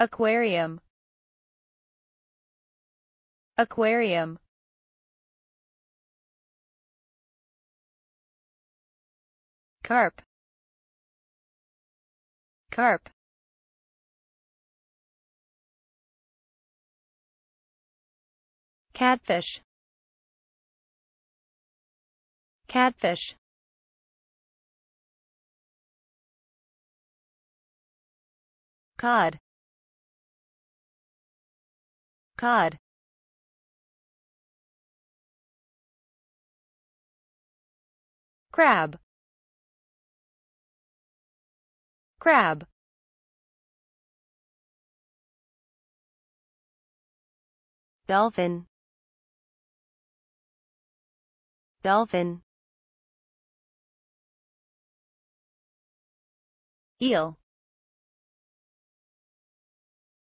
aquarium aquarium carp carp catfish catfish cod Cod. crab crab dolphin dolphin eel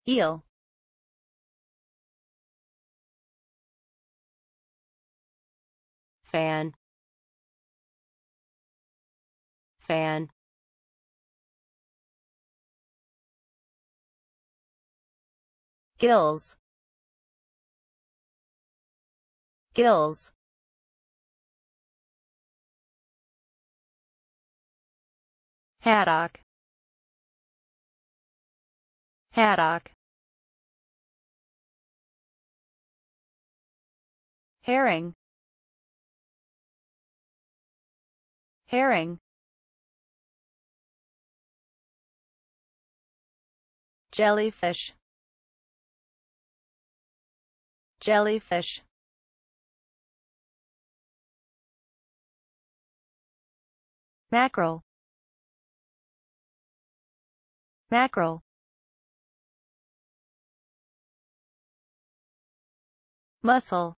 eel fan fan gills gills haddock haddock herring herring jellyfish jellyfish mackerel mackerel muscle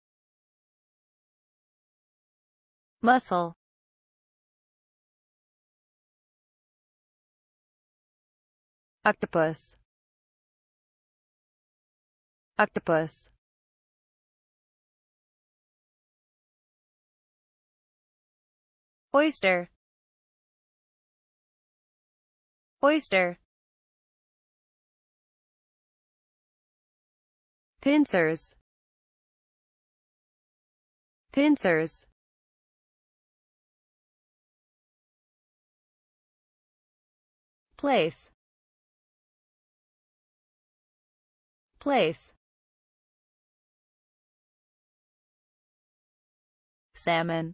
muscle octopus octopus oyster oyster pincers pincers place place. Salmon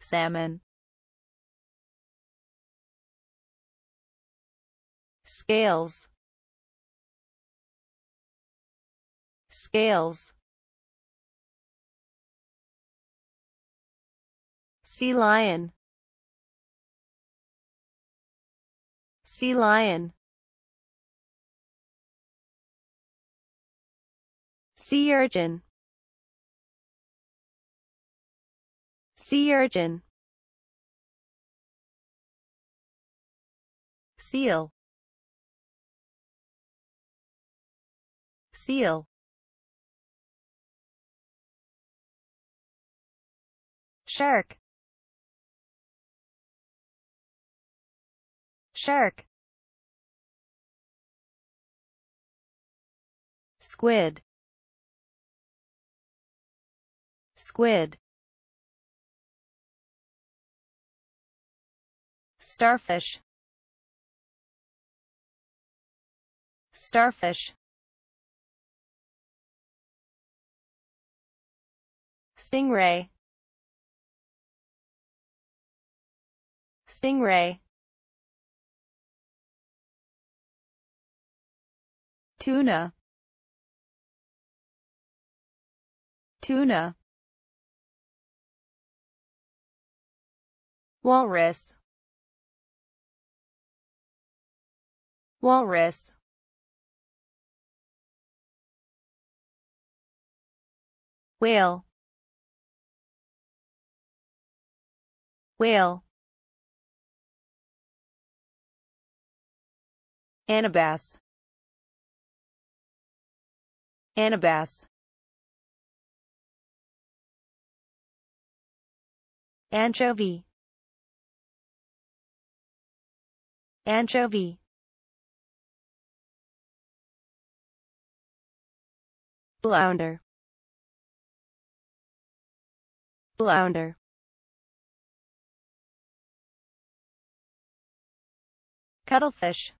Salmon Scales Scales Sea lion Sea lion Sea urchin. Sea urchin. Seal. Seal. Shark. Shark. Squid. squid, starfish, starfish, stingray, stingray, tuna tuna walrus walrus whale whale Anabas Anabas Anchovy anchovy blounder blounder cuttlefish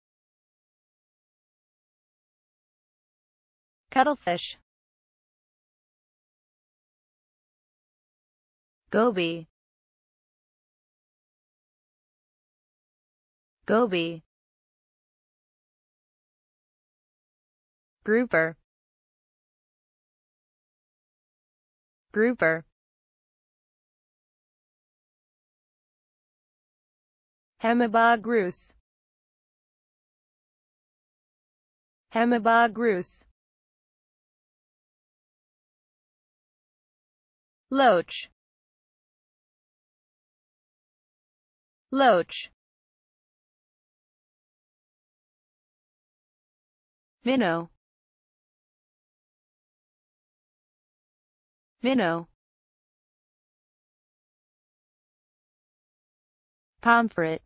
cuttlefish goby Goby Grouper Grouper Hemibah Grus Loach Loach minnow minnow pomfret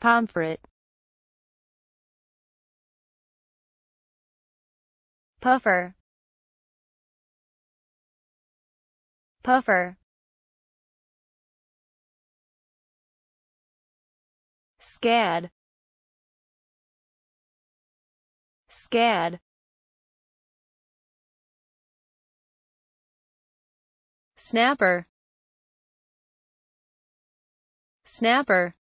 pomfret puffer puffer scad SCAD Snapper Snapper